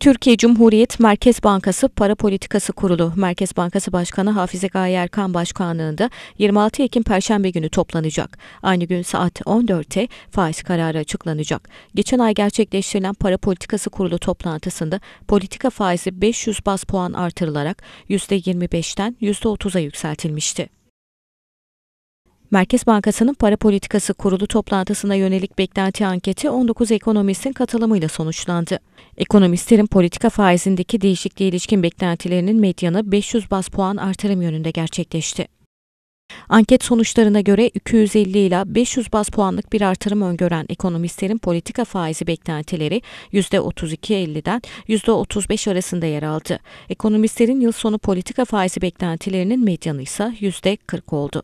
Türkiye Cumhuriyet Merkez Bankası Para Politikası Kurulu Merkez Bankası Başkanı Hafize Gaye Erkan Başkanlığında 26 Ekim Perşembe günü toplanacak. Aynı gün saat 14'te faiz kararı açıklanacak. Geçen ay gerçekleştirilen Para Politikası Kurulu toplantısında politika faizi 500 bas puan artırılarak %25'ten %30'a yükseltilmişti. Merkez Bankası'nın Para Politikası Kurulu toplantısına yönelik beklenti anketi 19 ekonomistin katılımıyla sonuçlandı. Ekonomistlerin politika faizindeki değişikliğe ilişkin beklentilerinin medyanı 500 bas puan artırım yönünde gerçekleşti. Anket sonuçlarına göre 250 ile 500 baz puanlık bir artırım öngören ekonomistlerin politika faizi beklentileri 32-50'den %32.50'den %35 arasında yer aldı. Ekonomistlerin yıl sonu politika faizi beklentilerinin medyanı ise %40 oldu.